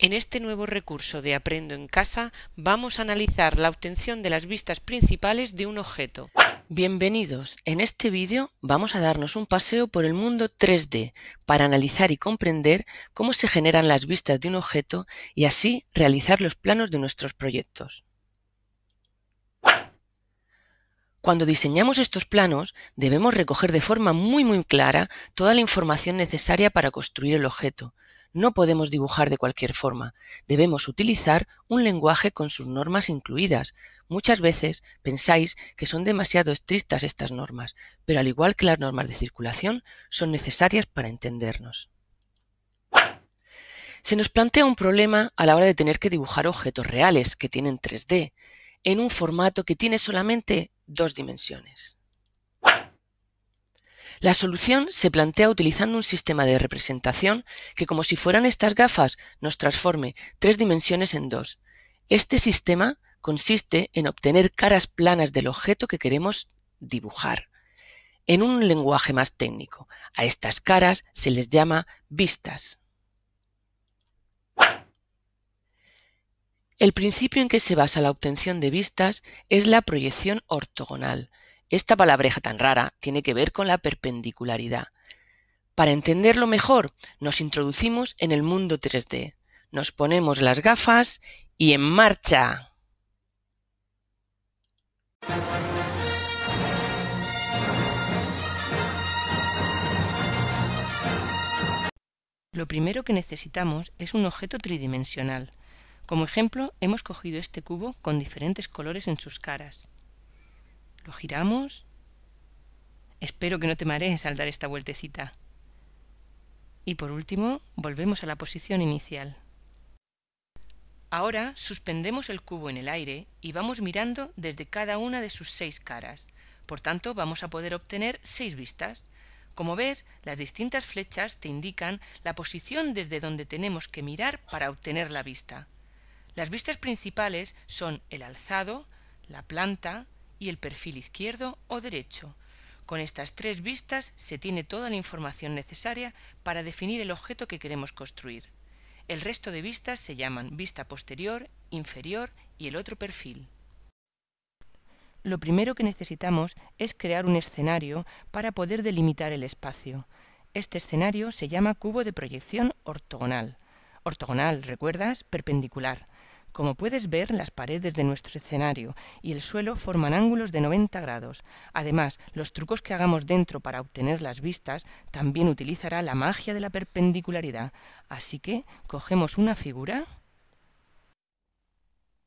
En este nuevo recurso de Aprendo en casa vamos a analizar la obtención de las vistas principales de un objeto. Bienvenidos, en este vídeo vamos a darnos un paseo por el mundo 3D para analizar y comprender cómo se generan las vistas de un objeto y así realizar los planos de nuestros proyectos. Cuando diseñamos estos planos debemos recoger de forma muy muy clara toda la información necesaria para construir el objeto, no podemos dibujar de cualquier forma, debemos utilizar un lenguaje con sus normas incluidas. Muchas veces pensáis que son demasiado estrictas estas normas, pero al igual que las normas de circulación, son necesarias para entendernos. Se nos plantea un problema a la hora de tener que dibujar objetos reales que tienen 3D en un formato que tiene solamente dos dimensiones. La solución se plantea utilizando un sistema de representación que como si fueran estas gafas nos transforme tres dimensiones en dos. Este sistema consiste en obtener caras planas del objeto que queremos dibujar. En un lenguaje más técnico, a estas caras se les llama vistas. El principio en que se basa la obtención de vistas es la proyección ortogonal, esta palabreja tan rara tiene que ver con la perpendicularidad. Para entenderlo mejor, nos introducimos en el mundo 3D. Nos ponemos las gafas y en marcha. Lo primero que necesitamos es un objeto tridimensional. Como ejemplo, hemos cogido este cubo con diferentes colores en sus caras lo giramos espero que no te marees al dar esta vueltecita y por último volvemos a la posición inicial ahora suspendemos el cubo en el aire y vamos mirando desde cada una de sus seis caras por tanto vamos a poder obtener seis vistas como ves, las distintas flechas te indican la posición desde donde tenemos que mirar para obtener la vista. Las vistas principales son el alzado, la planta, y el perfil izquierdo o derecho con estas tres vistas se tiene toda la información necesaria para definir el objeto que queremos construir el resto de vistas se llaman vista posterior inferior y el otro perfil lo primero que necesitamos es crear un escenario para poder delimitar el espacio este escenario se llama cubo de proyección ortogonal ortogonal recuerdas perpendicular como puedes ver, las paredes de nuestro escenario y el suelo forman ángulos de 90 grados. Además, los trucos que hagamos dentro para obtener las vistas también utilizará la magia de la perpendicularidad. Así que cogemos una figura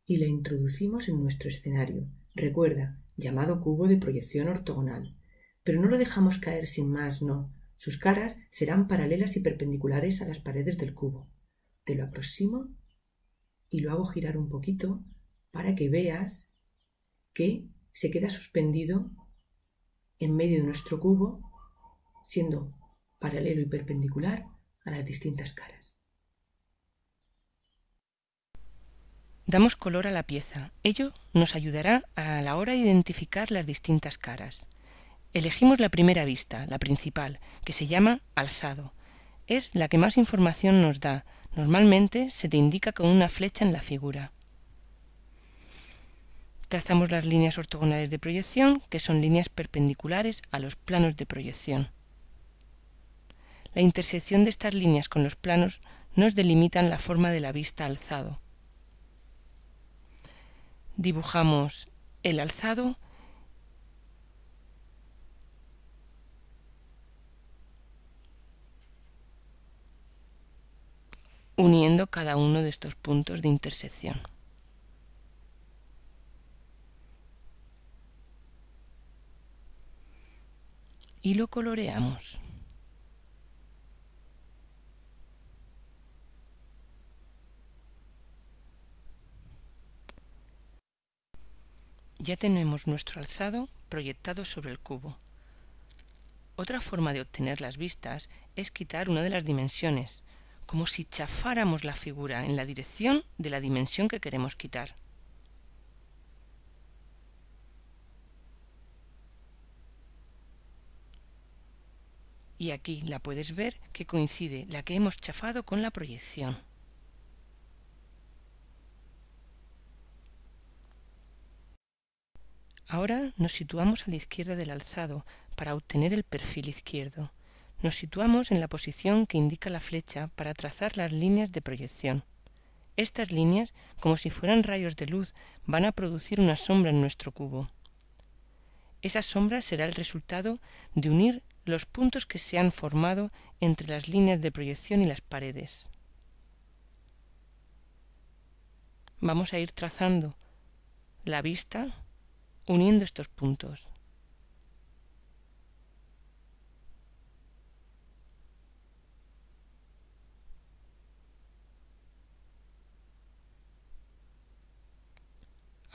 y la introducimos en nuestro escenario. Recuerda, llamado cubo de proyección ortogonal. Pero no lo dejamos caer sin más, no. Sus caras serán paralelas y perpendiculares a las paredes del cubo. Te lo aproximo y lo hago girar un poquito para que veas que se queda suspendido en medio de nuestro cubo, siendo paralelo y perpendicular a las distintas caras. Damos color a la pieza. Ello nos ayudará a la hora de identificar las distintas caras. Elegimos la primera vista, la principal, que se llama alzado, es la que más información nos da normalmente se te indica con una flecha en la figura trazamos las líneas ortogonales de proyección que son líneas perpendiculares a los planos de proyección la intersección de estas líneas con los planos nos delimitan la forma de la vista alzado dibujamos el alzado uniendo cada uno de estos puntos de intersección. Y lo coloreamos. Ya tenemos nuestro alzado proyectado sobre el cubo. Otra forma de obtener las vistas es quitar una de las dimensiones como si chafáramos la figura en la dirección de la dimensión que queremos quitar. Y aquí la puedes ver que coincide la que hemos chafado con la proyección. Ahora nos situamos a la izquierda del alzado para obtener el perfil izquierdo nos situamos en la posición que indica la flecha para trazar las líneas de proyección estas líneas como si fueran rayos de luz van a producir una sombra en nuestro cubo esa sombra será el resultado de unir los puntos que se han formado entre las líneas de proyección y las paredes vamos a ir trazando la vista uniendo estos puntos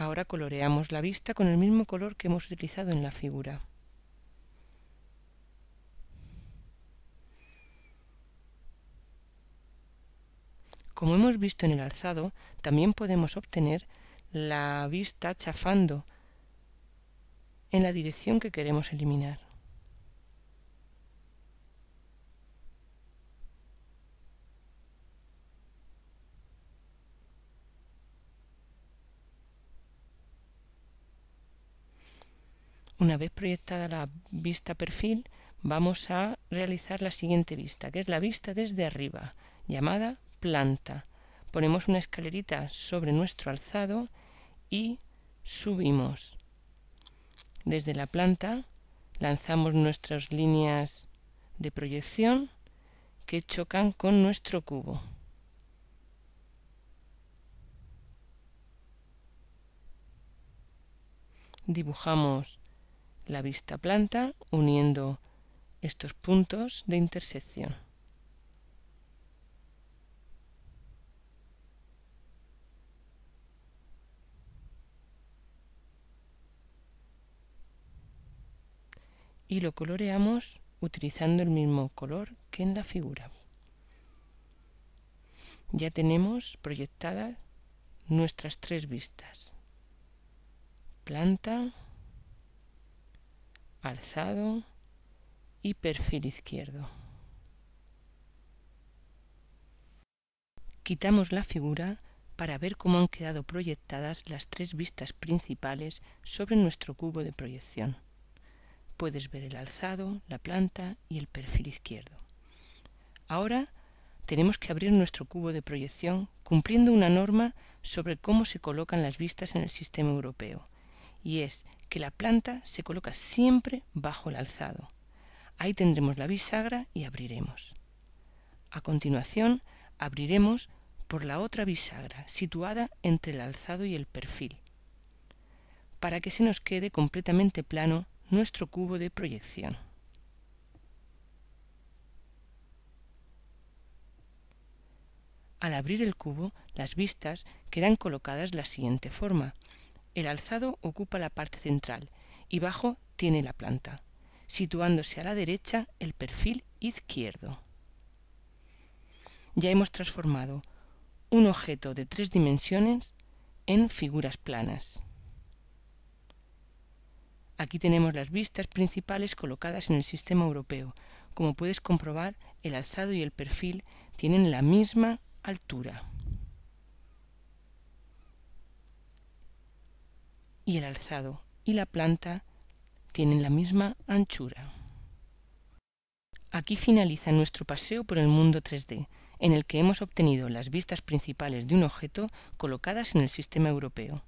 Ahora coloreamos la vista con el mismo color que hemos utilizado en la figura. Como hemos visto en el alzado, también podemos obtener la vista chafando en la dirección que queremos eliminar. Una vez proyectada la vista perfil, vamos a realizar la siguiente vista, que es la vista desde arriba, llamada planta. Ponemos una escalerita sobre nuestro alzado y subimos. Desde la planta lanzamos nuestras líneas de proyección que chocan con nuestro cubo. Dibujamos la vista planta uniendo estos puntos de intersección. Y lo coloreamos utilizando el mismo color que en la figura. Ya tenemos proyectadas nuestras tres vistas. Planta, alzado y perfil izquierdo. Quitamos la figura para ver cómo han quedado proyectadas las tres vistas principales sobre nuestro cubo de proyección. Puedes ver el alzado, la planta y el perfil izquierdo. Ahora tenemos que abrir nuestro cubo de proyección cumpliendo una norma sobre cómo se colocan las vistas en el sistema europeo, y es que la planta se coloca siempre bajo el alzado ahí tendremos la bisagra y abriremos a continuación abriremos por la otra bisagra situada entre el alzado y el perfil para que se nos quede completamente plano nuestro cubo de proyección al abrir el cubo las vistas quedan colocadas de la siguiente forma el alzado ocupa la parte central y bajo tiene la planta, situándose a la derecha el perfil izquierdo. Ya hemos transformado un objeto de tres dimensiones en figuras planas. Aquí tenemos las vistas principales colocadas en el sistema europeo. Como puedes comprobar, el alzado y el perfil tienen la misma altura. y el alzado y la planta tienen la misma anchura. Aquí finaliza nuestro paseo por el mundo 3D, en el que hemos obtenido las vistas principales de un objeto colocadas en el sistema europeo.